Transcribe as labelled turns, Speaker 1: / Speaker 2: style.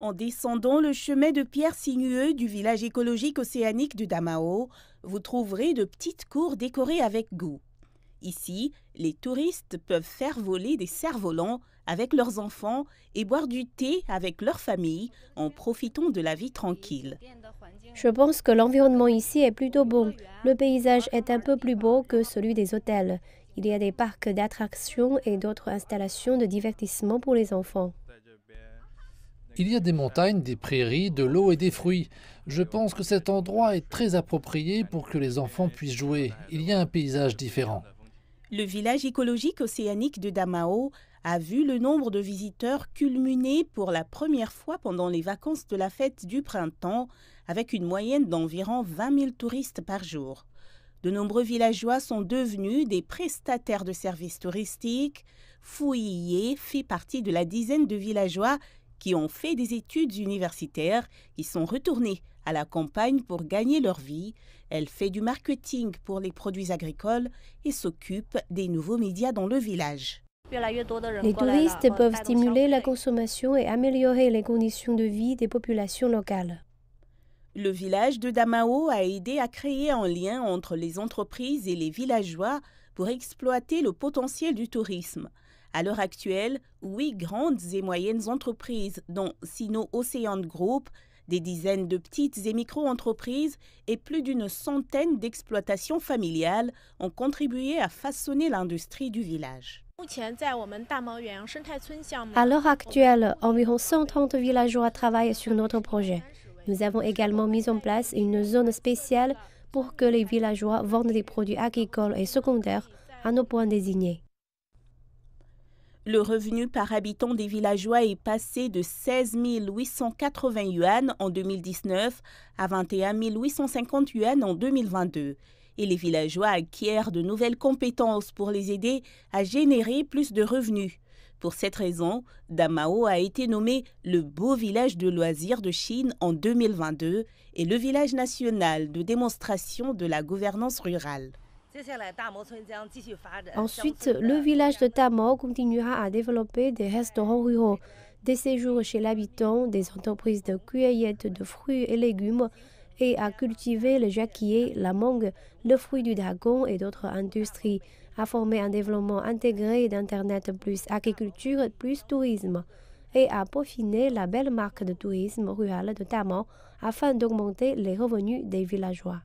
Speaker 1: En descendant le chemin de pierre sinueux du village écologique océanique du Damao, vous trouverez de petites cours décorées avec goût. Ici, les touristes peuvent faire voler des cerfs-volants avec leurs enfants et boire du thé avec leur famille en profitant de la vie tranquille.
Speaker 2: Je pense que l'environnement ici est plutôt bon. Le paysage est un peu plus beau que celui des hôtels. Il y a des parcs d'attractions et d'autres installations de divertissement pour les enfants. Il y a des montagnes, des prairies, de l'eau et des fruits. Je pense que cet endroit est très approprié pour que les enfants puissent jouer. Il y a un paysage différent.
Speaker 1: Le village écologique océanique de Damao a vu le nombre de visiteurs culminer pour la première fois pendant les vacances de la fête du printemps, avec une moyenne d'environ 20 000 touristes par jour. De nombreux villageois sont devenus des prestataires de services touristiques. Fouillé fait partie de la dizaine de villageois qui ont fait des études universitaires, qui sont retournées à la campagne pour gagner leur vie. Elle fait du marketing pour les produits agricoles et s'occupe des nouveaux médias dans le village.
Speaker 2: Les touristes peuvent stimuler la consommation et améliorer les conditions de vie des populations locales.
Speaker 1: Le village de Damao a aidé à créer un lien entre les entreprises et les villageois pour exploiter le potentiel du tourisme. À l'heure actuelle, huit grandes et moyennes entreprises, dont Sino Ocean Group, des dizaines de petites et micro-entreprises et plus d'une centaine d'exploitations familiales ont contribué à façonner l'industrie du village. À l'heure actuelle,
Speaker 2: environ 130 villageois travaillent sur notre projet. Nous avons également mis en place une zone spéciale pour que les villageois vendent des produits agricoles et secondaires à nos points désignés.
Speaker 1: Le revenu par habitant des villageois est passé de 16 880 yuan en 2019 à 21 850 yuan en 2022. Et les villageois acquièrent de nouvelles compétences pour les aider à générer plus de revenus. Pour cette raison, Damao a été nommé le beau village de loisirs de Chine en 2022 et le village national de démonstration de la gouvernance rurale.
Speaker 2: Ensuite, le village de Tamo continuera à développer des restaurants ruraux, des séjours chez l'habitant, des entreprises de cueillette de fruits et légumes et à cultiver le jacquier, la mangue, le fruit du dragon et d'autres industries, à former un développement intégré d'Internet plus agriculture plus tourisme et à peaufiner la belle marque de tourisme rural de Tamau afin d'augmenter les revenus des villageois.